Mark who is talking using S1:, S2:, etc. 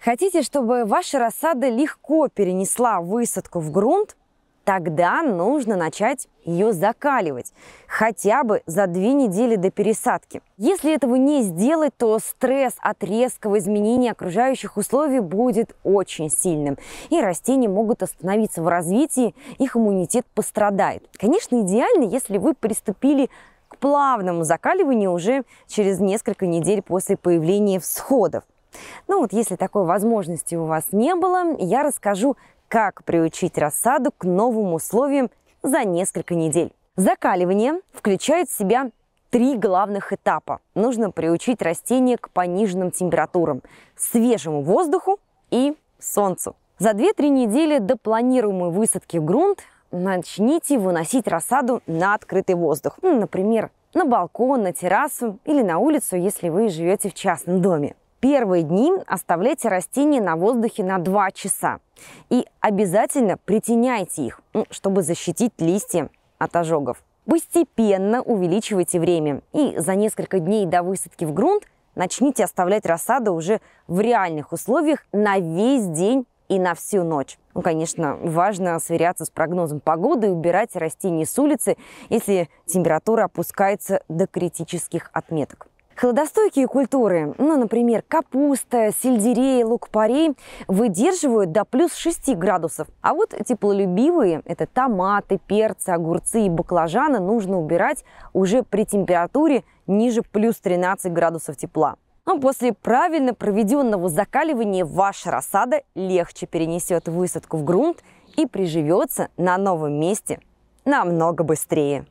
S1: Хотите, чтобы ваша рассада легко перенесла высадку в грунт? Тогда нужно начать ее закаливать хотя бы за две недели до пересадки. Если этого не сделать, то стресс от резкого изменения окружающих условий будет очень сильным, и растения могут остановиться в развитии, их иммунитет пострадает. Конечно, идеально, если вы приступили к плавному закаливанию уже через несколько недель после появления всходов. Ну вот, если такой возможности у вас не было, я расскажу, как приучить рассаду к новым условиям за несколько недель. Закаливание включает в себя три главных этапа. Нужно приучить растение к пониженным температурам, свежему воздуху и солнцу. За 2-3 недели до планируемой высадки в грунт начните выносить рассаду на открытый воздух. например, на балкон, на террасу или на улицу, если вы живете в частном доме первые дни оставляйте растения на воздухе на 2 часа и обязательно притеняйте их, ну, чтобы защитить листья от ожогов. Постепенно увеличивайте время и за несколько дней до высадки в грунт начните оставлять рассаду уже в реальных условиях на весь день и на всю ночь. Ну, конечно, важно сверяться с прогнозом погоды и убирать растения с улицы, если температура опускается до критических отметок. Холодостойкие культуры, ну, например, капуста, сельдерей, лук-порей, выдерживают до плюс 6 градусов. А вот теплолюбивые – это томаты, перцы, огурцы и баклажаны – нужно убирать уже при температуре ниже плюс 13 градусов тепла. Но ну, после правильно проведенного закаливания ваша рассада легче перенесет высадку в грунт и приживется на новом месте намного быстрее.